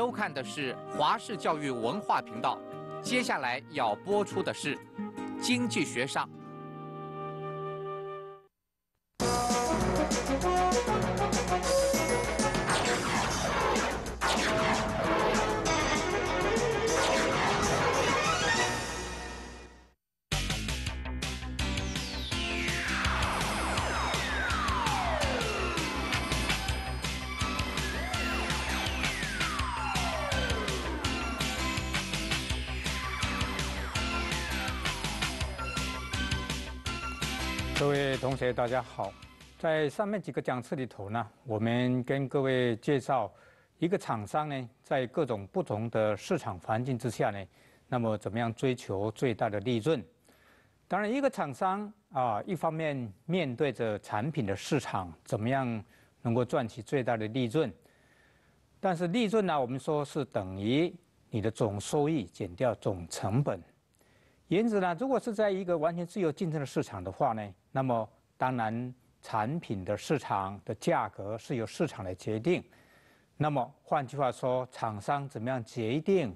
收看的是华视教育文化频道，接下来要播出的是经济学上。各大家好，在上面几个讲次里头呢，我们跟各位介绍一个厂商呢，在各种不同的市场环境之下呢，那么怎么样追求最大的利润？当然，一个厂商啊，一方面面对着产品的市场，怎么样能够赚取最大的利润？但是利润呢，我们说是等于你的总收益减掉总成本。因此呢，如果是在一个完全自由竞争的市场的话呢，那么当然，产品的市场的价格是由市场来决定。那么，换句话说，厂商怎么样决定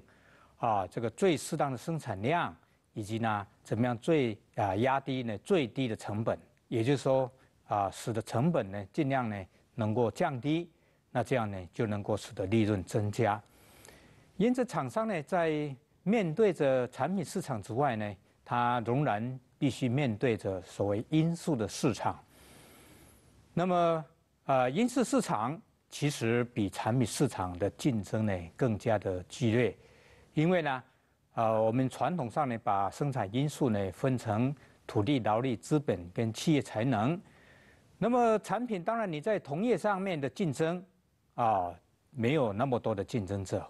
啊？这个最适当的生产量，以及呢，怎么样最啊压低呢最低的成本？也就是说啊，使得成本呢尽量呢能够降低。那这样呢就能够使得利润增加。因此，厂商呢在面对着产品市场之外呢，它仍然。必须面对着所谓因素的市场。那么，啊，因素市场其实比产品市场的竞争呢更加的激烈，因为呢，啊，我们传统上呢把生产因素呢分成土地、劳力、资本跟企业才能。那么，产品当然你在同业上面的竞争啊，没有那么多的竞争者，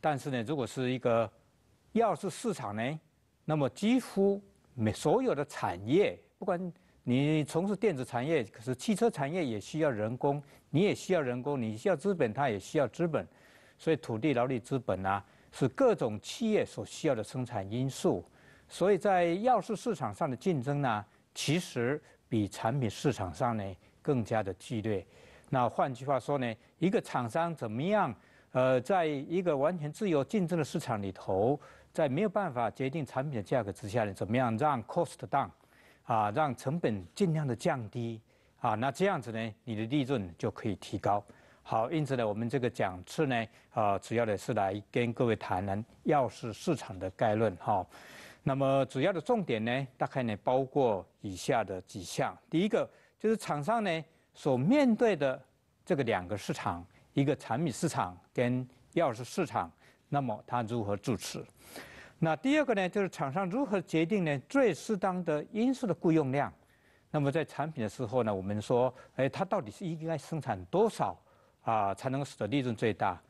但是呢，如果是一个要素市场呢，那么几乎。每所有的产业，不管你从事电子产业，可是汽车产业也需要人工，你也需要人工，你需要资本，它也需要资本，所以土地、劳力、资本呢，是各种企业所需要的生产因素。所以在要素市场上的竞争呢，其实比产品市场上呢更加的激烈。那换句话说呢，一个厂商怎么样，呃，在一个完全自由竞争的市场里头。在没有办法决定产品的价格之下呢，怎么样让 cost down，啊，让成本尽量的降低，啊，那这样子呢，你的利润就可以提高。好，因此呢，我们这个讲次呢，啊，主要的是来跟各位谈谈钥匙市场的概论哈。那么主要的重点呢，大概呢包括以下的几项。第一个就是厂商呢所面对的这个两个市场，一个产品市场跟钥匙市场。那么它如何组持？那第二个呢，就是厂商如何决定呢最适当的因素的雇佣量？那么在产品的时候呢，我们说，哎，它到底是应该生产多少啊，才能够使得利润最大？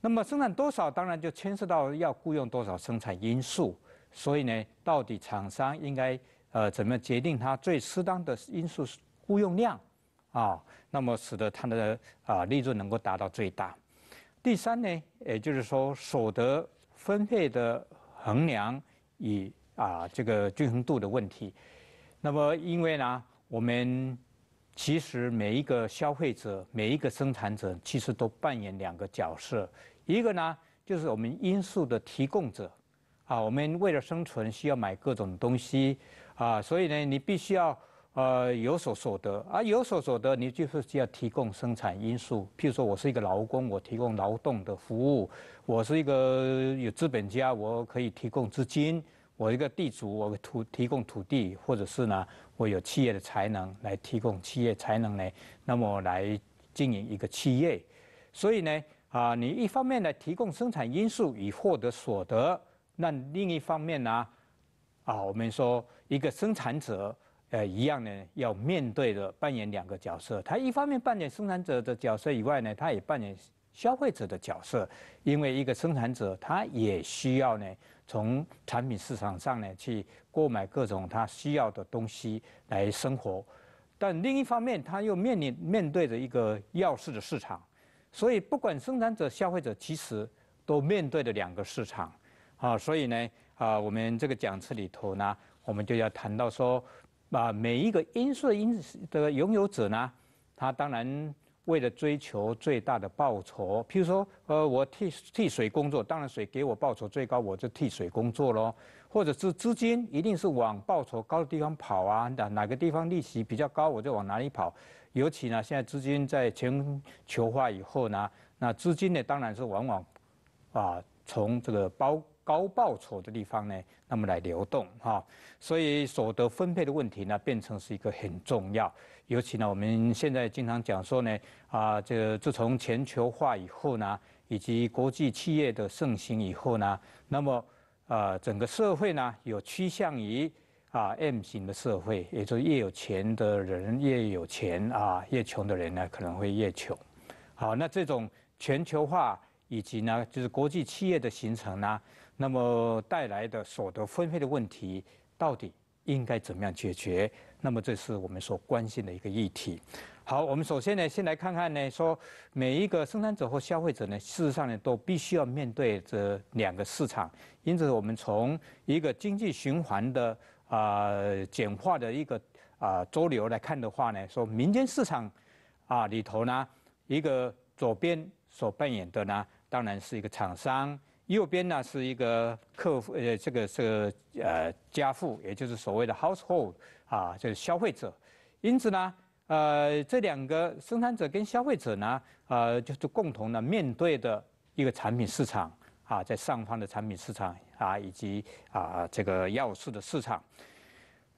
那么生产多少，当然就牵涉到要雇佣多少生产因素。所以呢，到底厂商应该呃怎么决定它最适当的因素雇佣量啊？那么使得它的啊利润能够达到最大？第三呢，也就是说，所得分配的衡量与啊这个均衡度的问题。那么，因为呢，我们其实每一个消费者、每一个生产者，其实都扮演两个角色。一个呢，就是我们因素的提供者，啊，我们为了生存需要买各种东西，啊，所以呢，你必须要。呃，有所所得啊，有所所得，你就是要提供生产因素。譬如说我是一个劳工，我提供劳动的服务；我是一个有资本家，我可以提供资金；我一个地主，我土提供土地，或者是呢，我有企业的才能来提供企业才能呢，那么来经营一个企业。所以呢，啊，你一方面呢提供生产因素以获得所得，那另一方面呢，啊，我们说一个生产者。呃，一样呢，要面对着扮演两个角色。他一方面扮演生产者的角色以外呢，他也扮演消费者的角色。因为一个生产者，他也需要呢，从产品市场上呢去购买各种他需要的东西来生活。但另一方面，他又面临面对着一个要市的市场。所以，不管生产者、消费者，其实都面对着两个市场。啊，所以呢，啊，我们这个讲座里头呢，我们就要谈到说。把每一个因素的因的拥有者呢，他当然为了追求最大的报酬，譬如说，呃，我替替谁工作，当然谁给我报酬最高，我就替谁工作咯。或者是资金一定是往报酬高的地方跑啊，哪哪个地方利息比较高，我就往哪里跑。尤其呢，现在资金在全球化以后呢，那资金呢，当然是往往啊从这个包。高报酬的地方呢，那么来流动哈，所以所得分配的问题呢，变成是一个很重要。尤其呢，我们现在经常讲说呢，啊，这自从全球化以后呢，以及国际企业的盛行以后呢，那么，啊，整个社会呢，有趋向于啊 M 型的社会，也就是越有钱的人越有钱啊，越穷的人呢可能会越穷。好，那这种全球化以及呢，就是国际企业的形成呢。那么带来的所得分配的问题，到底应该怎么样解决？那么这是我们所关心的一个议题。好，我们首先呢，先来看看呢，说每一个生产者或消费者呢，事实上呢，都必须要面对这两个市场。因此，我们从一个经济循环的啊简化的一个啊周流来看的话呢，说民间市场啊里头呢，一个左边所扮演的呢，当然是一个厂商。右边呢是一个客户，呃，这个是呃家户，也就是所谓的 household 啊，就是消费者。因此呢，呃，这两个生产者跟消费者呢，呃，就是共同的面对的一个产品市场啊，在上方的产品市场啊，以及啊这个要素的市场。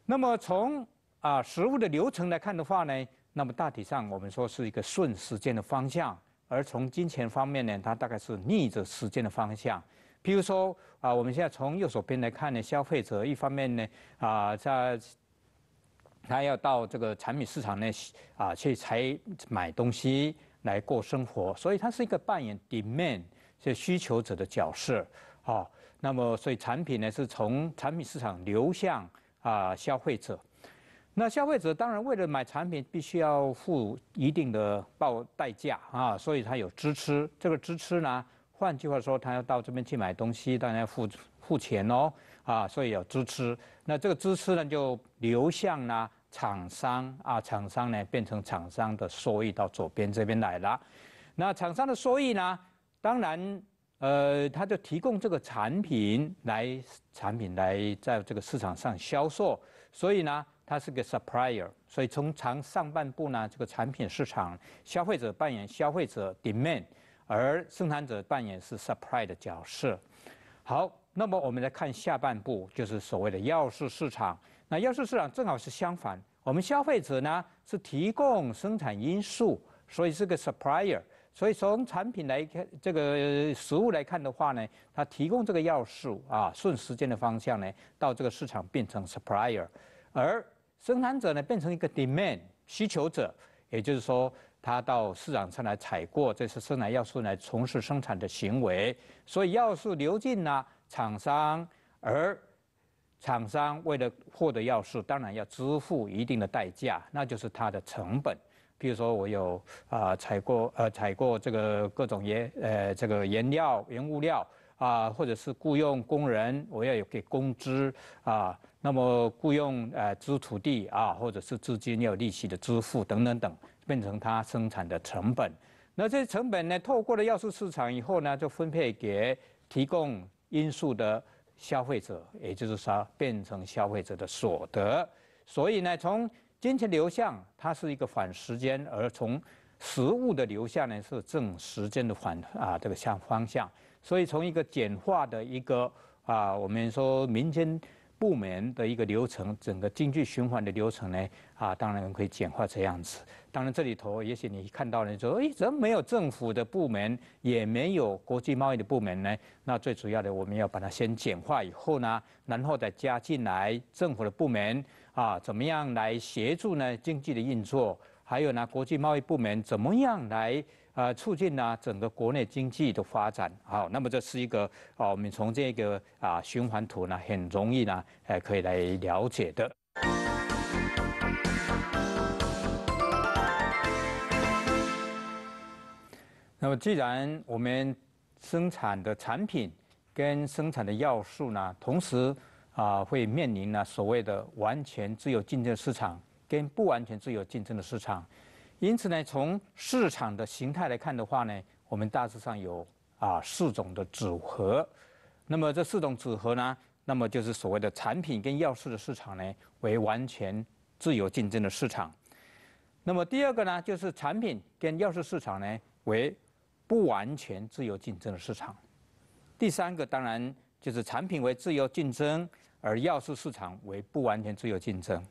那么从啊实物的流程来看的话呢，那么大体上我们说是一个顺时间的方向。而从金钱方面呢，它大概是逆着时间的方向。比如说啊，我们现在从右手边来看呢，消费者一方面呢啊，在他要到这个产品市场呢啊去才买东西来过生活，所以它是一个扮演 demand 这需求者的角色。好，那么所以产品呢是从产品市场流向啊消费者。那消费者当然为了买产品，必须要付一定的报代价啊，所以他有支持。这个支持呢，换句话说，他要到这边去买东西，当然要付付钱哦啊，所以有支持。那这个支持呢，就流向呢厂商啊，厂商呢变成厂商的收益到左边这边来了。那厂商的收益呢，当然呃，他就提供这个产品来产品来在这个市场上销售，所以呢。它是个 supplier，所以从长上半部呢，这个产品市场，消费者扮演消费者 demand，而生产者扮演是 supply 的角色。好，那么我们来看下半部，就是所谓的要素市场。那要素市场正好是相反，我们消费者呢是提供生产因素，所以是个 supplier。所以从产品来看，这个食物来看的话呢，它提供这个要素啊，顺时间的方向呢，到这个市场变成 supplier，而生产者呢变成一个 demand 需求者，也就是说，他到市场上来采购这些生产要素来从事生产的行为，所以要素流进呢厂商，而厂商为了获得要素，当然要支付一定的代价，那就是它的成本。比如说，我有啊采购呃采购这个各种颜呃这个原料原物料啊，或者是雇佣工人，我要有给工资啊。那么雇佣呃租土地啊，或者是资金要利息的支付等等等，变成它生产的成本。那这些成本呢，透过了要素市场以后呢，就分配给提供因素的消费者，也就是说变成消费者的所得。所以呢，从金钱流向它是一个反时间，而从食物的流向呢是正时间的反啊这个向方向。所以从一个简化的一个啊，我们说民间。部门的一个流程，整个经济循环的流程呢，啊，当然可以简化成这样子。当然这里头，也许你看到了说，哎，怎么没有政府的部门，也没有国际贸易的部门呢？那最主要的我们要把它先简化以后呢，然后再加进来政府的部门啊，怎么样来协助呢经济的运作？还有呢，国际贸易部门怎么样来？啊，促进呢整个国内经济的发展，好，那么这是一个啊，我们从这个啊循环图呢，很容易呢，哎可以来了解的。那么，既然我们生产的产品跟生产的要素呢，同时啊会面临呢所谓的完全自由竞争市场跟不完全自由竞争的市场。因此呢，从市场的形态来看的话呢，我们大致上有啊四种的组合。那么这四种组合呢，那么就是所谓的产品跟要素的市场呢为完全自由竞争的市场。那么第二个呢，就是产品跟要素市场呢为不完全自由竞争的市场。第三个当然就是产品为自由竞争，而要素市场为不完全自由竞争。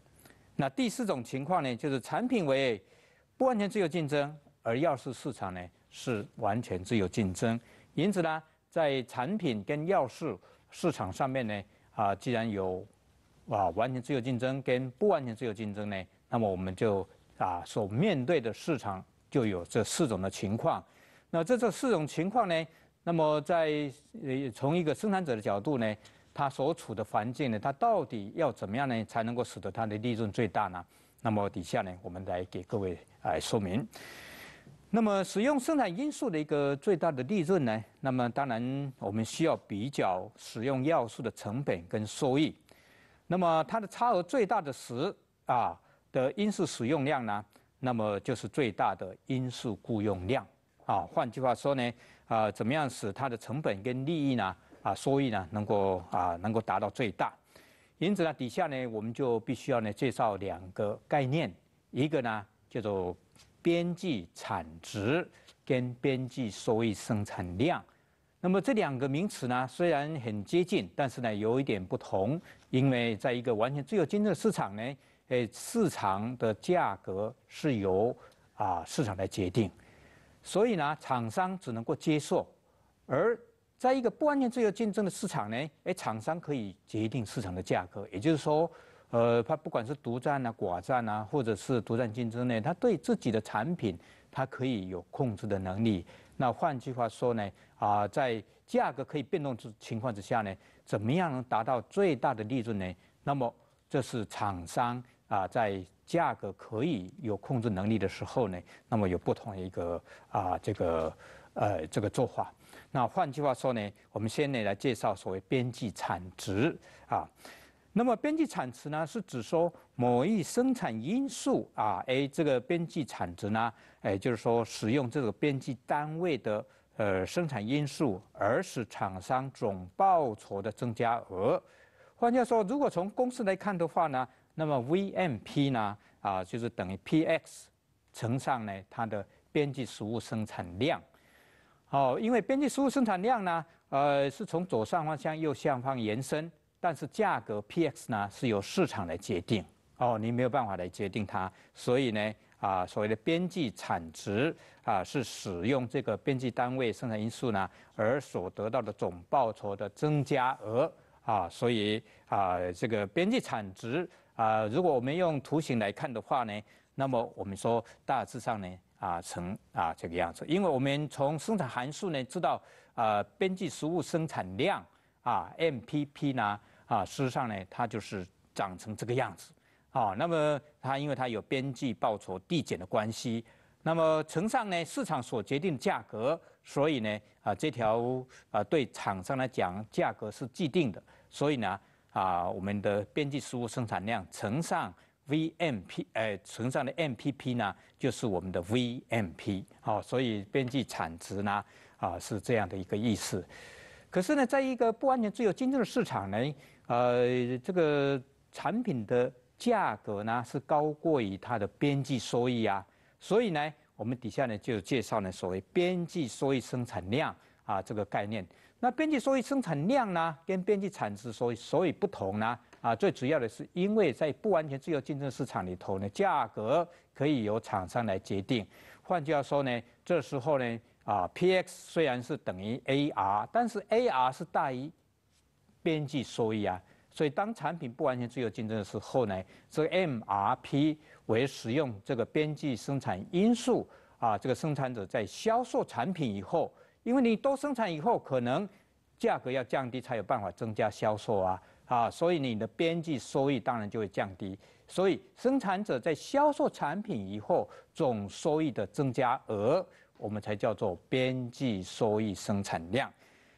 那第四种情况呢，就是产品为不完全自由竞争，而药市市场呢是完全自由竞争，因此呢，在产品跟药市市场上面呢，啊，既然有啊完全自由竞争跟不完全自由竞争呢，那么我们就啊所面对的市场就有这四种的情况。那这这四种情况呢，那么在呃从一个生产者的角度呢，他所处的环境呢，他到底要怎么样呢，才能够使得他的利润最大呢？那么底下呢，我们来给各位来说明。那么使用生产因素的一个最大的利润呢，那么当然我们需要比较使用要素的成本跟收益。那么它的差额最大的时啊的因素使用量呢，那么就是最大的因素雇佣量啊。换句话说呢，啊怎么样使它的成本跟利益呢啊收益呢能够啊能够达到最大？因此呢，底下呢，我们就必须要呢介绍两个概念，一个呢叫做边际产值跟边际收益生产量。那么这两个名词呢，虽然很接近，但是呢有一点不同，因为在一个完全自由竞争的市场呢，诶，市场的价格是由啊市场来决定，所以呢，厂商只能够接受，而。在一个不完全自由竞争的市场呢，哎，厂商可以决定市场的价格，也就是说，呃，他不管是独占呐、寡占呐，或者是独占竞争呢，他对自己的产品，它可以有控制的能力。那换句话说呢，啊，在价格可以变动之情况之下呢，怎么样能达到最大的利润呢？那么这是厂商。啊，在价格可以有控制能力的时候呢，那么有不同的一个啊，这个呃，这个做法。那换句话说呢，我们先来来介绍所谓边际产值啊。那么边际产值呢，是指说某一生产因素啊哎，这个边际产值呢，哎，就是说使用这个边际单位的呃生产因素，而使厂商总报酬的增加额。换句话说，如果从公式来看的话呢？那么 VMP 呢？啊，就是等于 PX 乘上呢它的边际实物生产量。哦，因为边际实物生产量呢，呃，是从左上方向右下方延伸，但是价格 PX 呢是由市场来决定。哦，你没有办法来决定它，所以呢，啊，所谓的边际产值啊，是使用这个边际单位生产因素呢而所得到的总报酬的增加额啊，所以啊，这个边际产值。啊，如果我们用图形来看的话呢，那么我们说大致上呢，啊成啊这个样子，因为我们从生产函数呢知道，啊边际实物生产量啊 MPP 呢，啊事实上呢它就是长成这个样子，啊那么它因为它有边际报酬递减的关系，那么乘上呢市场所决定价格，所以呢啊这条啊对厂商来讲价格是既定的，所以呢。啊，我们的边际实物生产量乘上 VMP，哎，乘上的 MPP 呢，就是我们的 VMP。好，所以边际产值呢，啊，是这样的一个意思。可是呢，在一个不完全自由竞争的市场呢，呃，这个产品的价格呢是高过于它的边际收益啊。所以呢，我们底下呢就介绍呢所谓边际收益生产量啊这个概念。那边际收益生产量呢，跟边际产值所以所以不同呢，啊，最主要的是因为在不完全自由竞争市场里头呢，价格可以由厂商来决定。换句话说呢，这时候呢，啊，P X 虽然是等于 A R，但是 A R 是大于边际收益啊。所以当产品不完全自由竞争的时候呢，这 M R P 为使用这个边际生产因素啊，这个生产者在销售产品以后。因为你多生产以后，可能价格要降低，才有办法增加销售啊啊！所以你的边际收益当然就会降低。所以生产者在销售产品以后，总收益的增加额，我们才叫做边际收益生产量。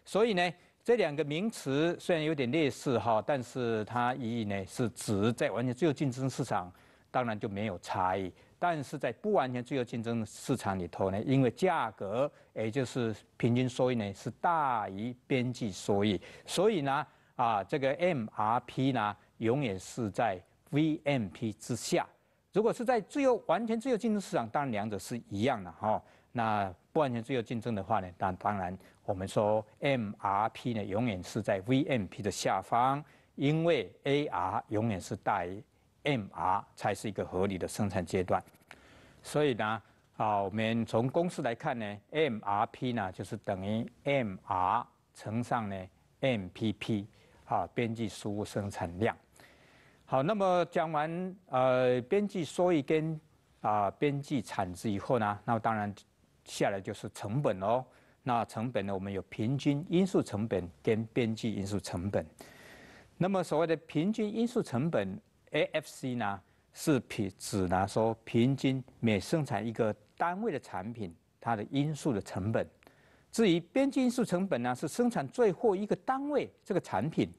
所以呢，这两个名词虽然有点类似哈，但是它意义呢是指在完全自由竞争市场，当然就没有差异。但是在不完全自由竞争的市场里头呢，因为价格也就是平均收益呢是大于边际收益，所以呢啊这个 M R P 呢永远是在 V M P 之下。如果是在自由完全自由竞争市场，当然两者是一样的哈。那不完全自由竞争的话呢，那当然我们说 M R P 呢永远是在 V M P 的下方，因为 A R 永远是大于。MR 才是一个合理的生产阶段，所以呢，啊，我们从公式来看呢，MRP 呢就是等于 MR 乘上呢 MPP 啊，边际输入生产量。好，那么讲完呃，边际收益跟啊，边际产值以后呢，那当然下来就是成本哦。那成本呢，我们有平均因素成本跟边际因素成本。那么所谓的平均因素成本。AFC 呢是平指呢说平均每生产一个单位的产品，它的因素的成本。至于边际因素成本呢，是生产最后一个单位这个产品，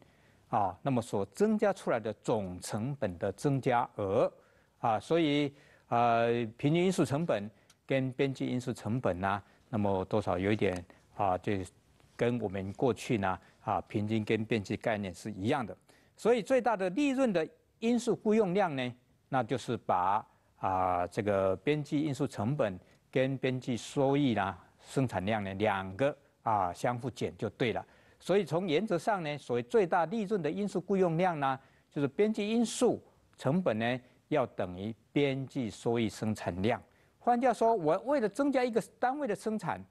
啊，那么所增加出来的总成本的增加额，啊，所以啊，平均因素成本跟边际因素成本呢，那么多少有一点啊，就跟我们过去呢啊平均跟边际概念是一样的。所以最大的利润的。因素雇佣量呢，那就是把啊这个边际因素成本跟边际收益啦、生产量呢两个啊相互减就对了。所以从原则上呢，所谓最大利润的因素雇佣量呢，就是边际因素成本呢要等于边际收益生产量。换句话说，我为了增加一个单位的生产，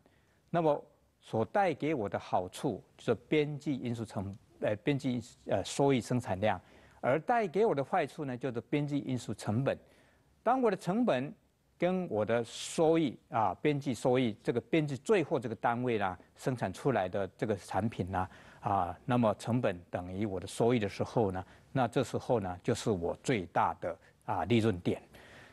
那么所带给我的好处就是边际因素成呃边际呃收益生产量。而带给我的坏处呢，就是边际因素成本。当我的成本跟我的收益啊，边际收益，这个边际最后这个单位呢，生产出来的这个产品呢，啊，那么成本等于我的收益的时候呢，那这时候呢，就是我最大的啊利润点。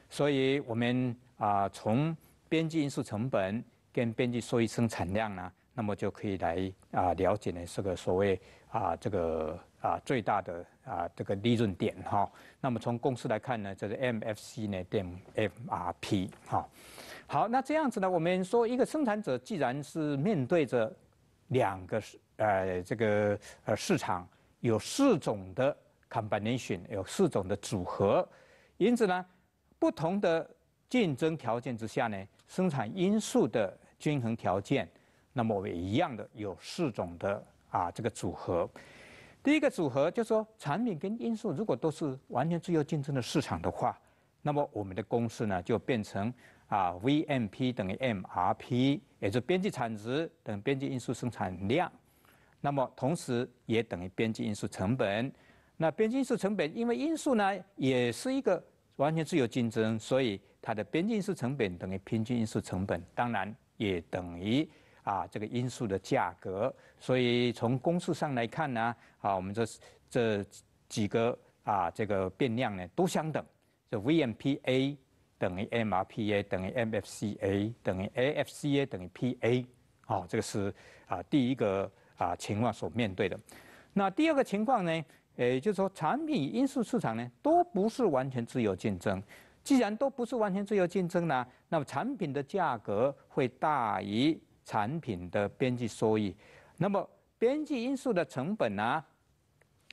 所以，我们啊，从边际因素成本跟边际收益生产量呢，那么就可以来啊了解呢这个所谓啊这个。啊，最大的啊，这个利润点哈。那么从公司来看呢，这是 MFC 呢，DMRP 哈。好，那这样子呢，我们说一个生产者既然是面对着两个市，呃，这个呃市场，有四种的 combination，有四种的组合。因此呢，不同的竞争条件之下呢，生产因素的均衡条件，那么我们也一样的有四种的啊，这个组合。第一个组合就是说，产品跟因素如果都是完全自由竞争的市场的话，那么我们的公式呢就变成啊，VMP 等于 MRP，也就是边际产值等边际因素生产量。那么，同时也等于边际因素成本。那边际因素成本，因为因素呢也是一个完全自由竞争，所以它的边际因素成本等于平均因素成本，当然也等于。啊，这个因素的价格，所以从公式上来看呢，啊，我们这这几个啊这个变量呢都相等，这 VMPA 等于 MRPA 等于 MFCA 等于 AFCA 等于 PA，好，这个是啊第一个啊情况所面对的。那第二个情况呢，呃，就是说产品因素市场呢都不是完全自由竞争，既然都不是完全自由竞争呢，那么产品的价格会大于。产品的边际收益，那么边际因素的成本呢，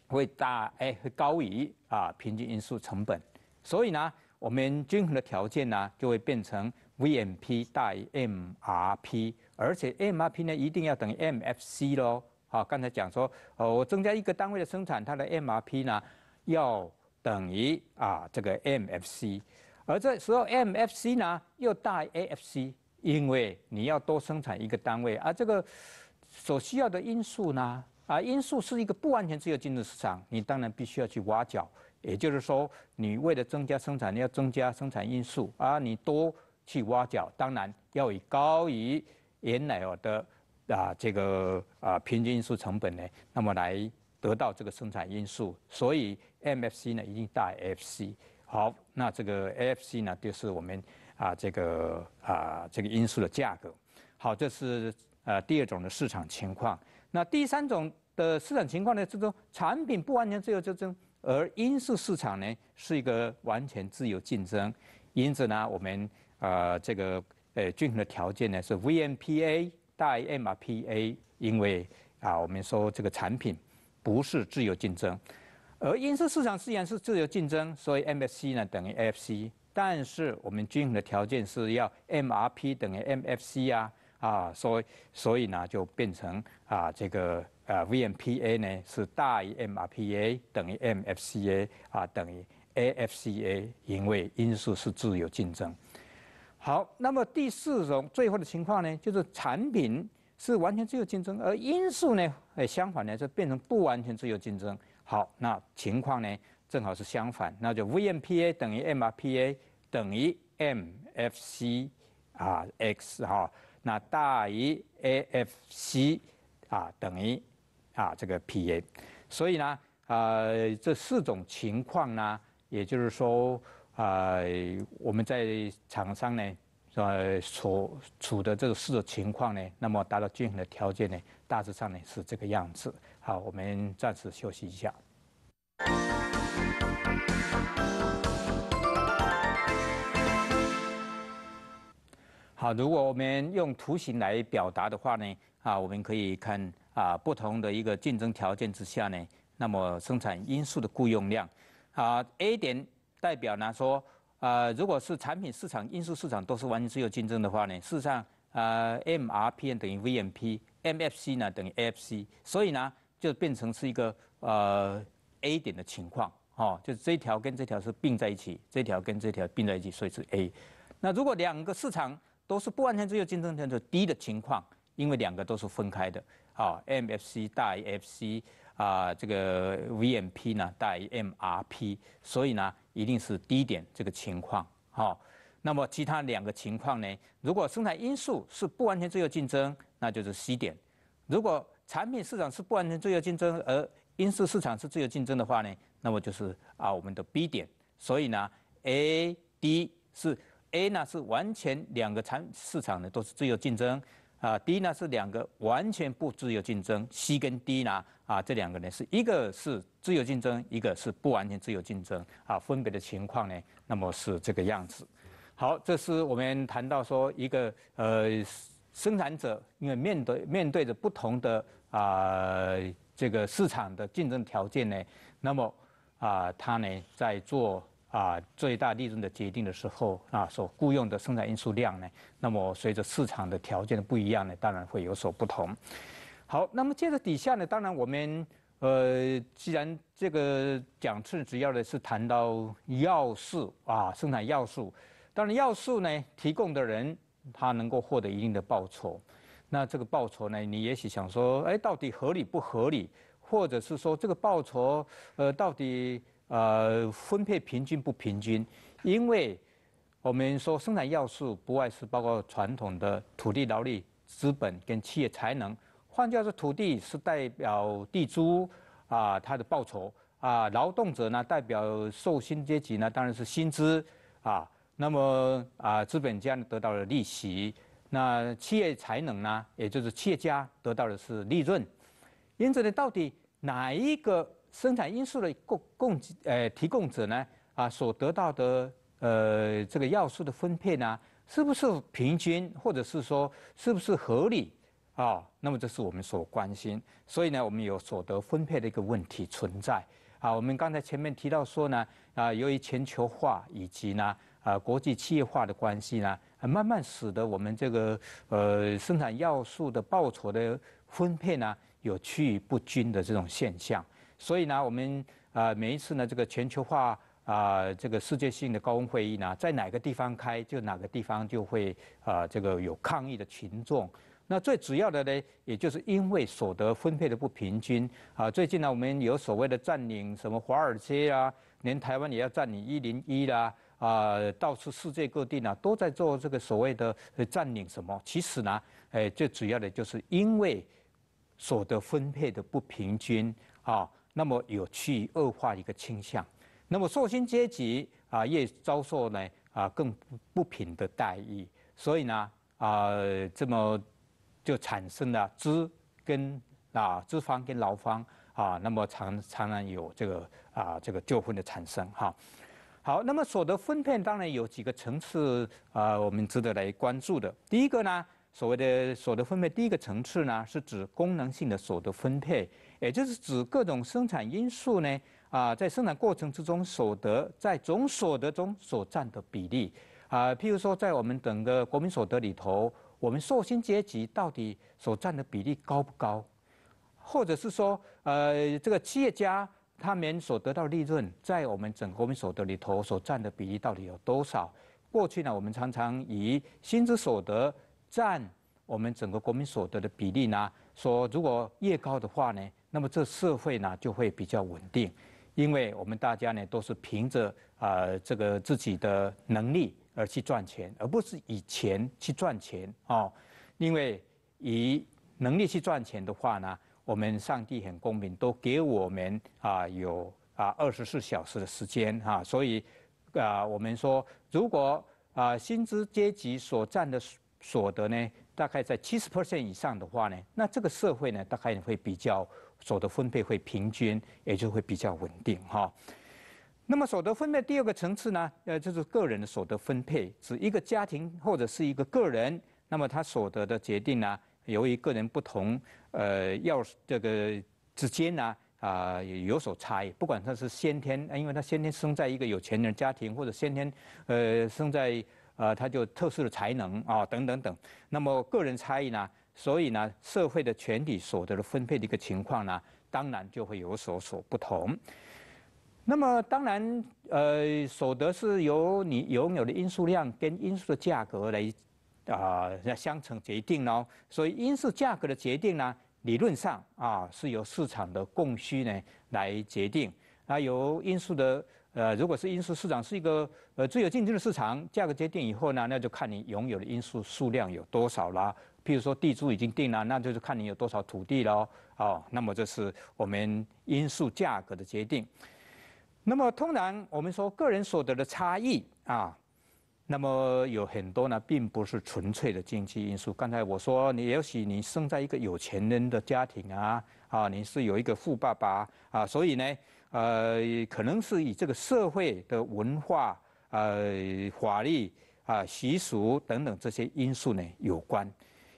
会大哎，会高于啊平均因素成本，所以呢，我们均衡的条件呢，就会变成 VMP 大于 MRP，而且 MRP 呢，一定要等于 MFC 喽。好，刚才讲说，哦，我增加一个单位的生产，它的 MRP 呢，要等于啊这个 MFC，而这时候 MFC 呢，又大于 AFC。因为你要多生产一个单位，而这个所需要的因素呢，啊，因素是一个不完全自由竞争市场，你当然必须要去挖角。也就是说，你为了增加生产，你要增加生产因素啊，你多去挖角，当然要以高于原来的啊这个啊平均因素成本呢，那么来得到这个生产因素，所以 MFC 呢一定大于 FC。好，那这个 AFC 呢就是我们。啊，这个啊，这个因素的价格，好，这是呃第二种的市场情况。那第三种的市场情况呢，这种产品不完全自由竞争，而因素市场呢是一个完全自由竞争，因此呢，我们呃这个呃均衡的条件呢是 VMPA 大于 MPPA，因为啊我们说这个产品不是自由竞争，而因素市场虽然是自由竞争，所以 MSC 呢等于 FC。但是我们均衡的条件是要 M R P 等于 M F C 啊啊，所以所以呢就变成啊这个啊 V M P A 呢是大于 M R P A 等于 M F C A 啊等于 A F C A，因为因素是自由竞争。好，那么第四种最后的情况呢，就是产品是完全自由竞争，而因素呢，诶相反呢就变成不完全自由竞争。好，那情况呢正好是相反，那就 V M P A 等于 M R P A。等于 MFC 啊，X 哈，那大于 AFC 啊，等于啊这个 PA，所以呢，呃，这四种情况呢，也就是说，呃，我们在厂商呢呃所处的这个四种情况呢，那么达到均衡的条件呢，大致上呢是这个样子。好，我们暂时休息一下。好，如果我们用图形来表达的话呢，啊，我们可以看啊不同的一个竞争条件之下呢，那么生产因素的雇佣量，啊，A 点代表呢说，呃，如果是产品市场、因素市场都是完全自由竞争的话呢，事实上，呃，M R P 等于 V M P，M F C 呢等于 A F C，所以呢就变成是一个呃 A 点的情况，哦，就是这条跟这条是并在一起，这条跟这条并在一起，所以是 A。那如果两个市场都是不完全自由竞争下的低的情况，因为两个都是分开的，啊，MFC 大于 FC，啊，这个 VMP 呢大于 MRP，所以呢一定是低点这个情况，好，那么其他两个情况呢，如果生产因素是不完全自由竞争，那就是 C 点；如果产品市场是不完全自由竞争，而因素市场是自由竞争的话呢，那么就是啊我们的 B 点，所以呢，A、D 是。A 呢是完全两个产市场呢都是自由竞争，啊，D 呢是两个完全不自由竞争，C 跟 D 呢啊这两个呢是一个是自由竞争，一个是不完全自由竞争，啊，分别的情况呢那么是这个样子。好，这是我们谈到说一个呃生产者因为面对面对着不同的啊这个市场的竞争条件呢，那么啊他呢在做。啊，最大利润的决定的时候，啊，所雇佣的生产因素量呢，那么随着市场的条件的不一样呢，当然会有所不同。好，那么接着底下呢，当然我们呃，既然这个讲次主要的是谈到要素啊，生产要素，当然要素呢提供的人他能够获得一定的报酬，那这个报酬呢，你也许想说，哎，到底合理不合理，或者是说这个报酬呃，到底？呃，分配平均不平均？因为我们说生产要素不外是包括传统的土地、劳力、资本跟企业才能。换句话说，土地是代表地租啊，它的报酬啊；劳动者呢，代表受薪阶级呢，当然是薪资啊。那么啊，资本家得到了利息，那企业才能呢，也就是企业家得到的是利润。因此呢，到底哪一个？生产因素的供供给呃提供者呢啊所得到的呃这个要素的分配呢是不是平均或者是说是不是合理啊那么这是我们所关心，所以呢我们有所得分配的一个问题存在啊我们刚才前面提到说呢啊由于全球化以及呢啊国际企业化的关系呢慢慢使得我们这个呃生产要素的报酬的分配呢有趋于不均的这种现象。所以呢，我们呃每一次呢，这个全球化啊，这个世界性的高温会议呢，在哪个地方开，就哪个地方就会啊，这个有抗议的群众。那最主要的呢，也就是因为所得分配的不平均啊。最近呢，我们有所谓的占领什么华尔街啊，连台湾也要占领一零一啦啊，到处世界各地呢都在做这个所谓的占领什么。其实呢，哎，最主要的就是因为所得分配的不平均啊。那么有去恶化一个倾向，那么受薪阶级啊，也遭受呢啊更不平的待遇，所以呢啊这么就产生了资跟啊资方跟劳方啊，那么常常常有这个啊这个纠纷的产生哈。好，那么所得分配当然有几个层次啊，我们值得来关注的。第一个呢，所谓的所得分配，第一个层次呢是指功能性的所得分配。也就是指各种生产因素呢，啊，在生产过程之中所得，在总所得中所占的比例，啊，譬如说，在我们整个国民所得里头，我们受薪阶级到底所占的比例高不高？或者是说，呃，这个企业家他们所得到利润，在我们整个国民所得里头所占的比例到底有多少？过去呢，我们常常以薪资所得占我们整个国民所得的比例呢，说如果越高的话呢？那么这社会呢就会比较稳定，因为我们大家呢都是凭着啊这个自己的能力而去赚钱，而不是以钱去赚钱哦。因为以能力去赚钱的话呢，我们上帝很公平，都给我们啊有啊二十四小时的时间啊。所以啊，我们说，如果啊薪资阶级所占的所得呢，大概在七十 percent 以上的话呢，那这个社会呢大概会比较。所得分配会平均，也就会比较稳定哈。那么所得分配第二个层次呢，呃，就是个人的所得分配，指一个家庭或者是一个个人，那么他所得的决定呢，由于个人不同，呃，要这个之间呢，啊，有所差异。不管他是先天，因为他先天生在一个有钱人家庭，或者先天，呃，生在呃，他就特殊的才能啊，等等等。那么个人差异呢？所以呢，社会的全体所得的分配的一个情况呢，当然就会有所所不同。那么当然，呃，所得是由你拥有的因素量跟因素的价格来啊相乘决定咯。所以因素价格的决定呢，理论上啊是由市场的供需呢来决定。那由因素的呃，如果是因素市场是一个呃最有竞争的市场，价格决定以后呢，那就看你拥有的因素数量有多少啦。譬如说，地租已经定了，那就是看你有多少土地了哦。那么这是我们因素价格的决定。那么，通常我们说个人所得的差异啊，那么有很多呢，并不是纯粹的经济因素。刚才我说，你也许你生在一个有钱人的家庭啊，啊，你是有一个富爸爸啊，所以呢，呃，可能是与这个社会的文化、呃，法律啊、习俗等等这些因素呢有关。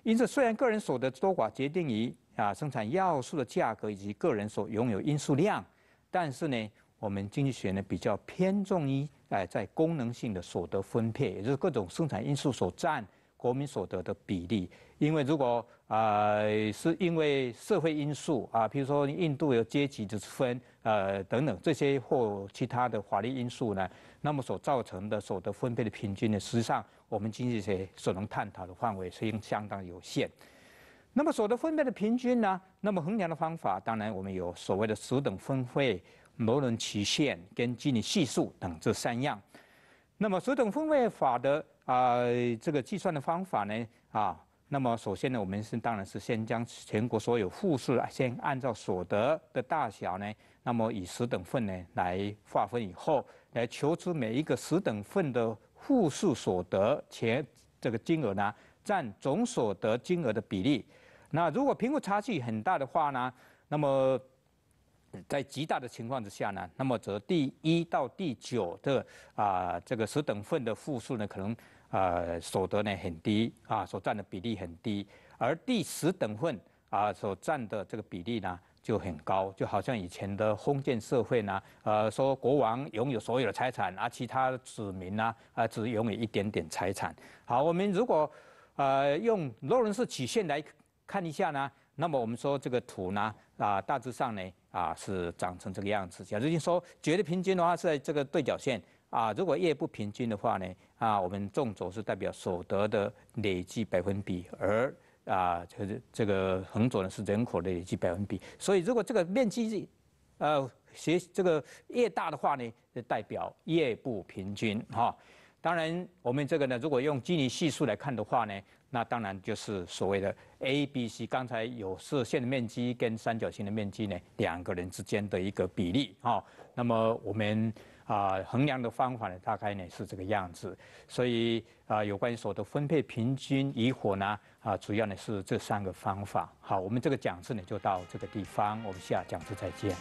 因此，虽然个人所得多寡决定于啊生产要素的价格以及个人所拥有因素量，但是呢，我们经济学呢比较偏重于哎在功能性的所得分配，也就是各种生产因素所占国民所得的比例。因为如果啊，是因为社会因素啊，比如说印度有阶级之分，呃，等等这些或其他的法律因素呢，那么所造成的所得分配的平均呢，实际上我们经济学所能探讨的范围是相当有限。那么所得分配的平均呢，那么衡量的方法，当然我们有所谓的十等分配、罗伦曲线跟基尼系数等这三样。那么十等分配法的啊，这个计算的方法呢，啊。那么首先呢，我们是当然是先将全国所有户数先按照所得的大小呢，那么以十等份呢来划分以后，来求出每一个十等份的户数所得钱这个金额呢占总所得金额的比例。那如果贫富差距很大的话呢，那么在极大的情况之下呢，那么则第一到第九的啊这个十等份的负数呢可能。呃，所得呢很低啊，所占的比例很低，而第十等份啊所占的这个比例呢就很高，就好像以前的封建社会呢，呃，说国王拥有所有的财产，而其他子民呢啊只拥有一点点财产。好，我们如果呃用洛伦斯曲线来看一下呢，那么我们说这个图呢啊大致上呢啊是长成这个样子。假如你说绝对平均的话，是在这个对角线。啊，如果业不平均的话呢，啊，我们纵轴是代表所得的累计百分比，而啊，就是这个横轴呢是人口的累计百分比。所以如果这个面积，呃，学这个越大的话呢，代表业不平均哈。当然，我们这个呢，如果用基尼系数来看的话呢，那当然就是所谓的 A、B、C。刚才有射线的面积跟三角形的面积呢，两个人之间的一个比例哈。那么我们。啊，衡量的方法呢，大概呢是这个样子。所以啊，有关于所得分配平均以火呢，啊，主要呢是这三个方法。好，我们这个讲字呢就到这个地方，我们下讲座再见。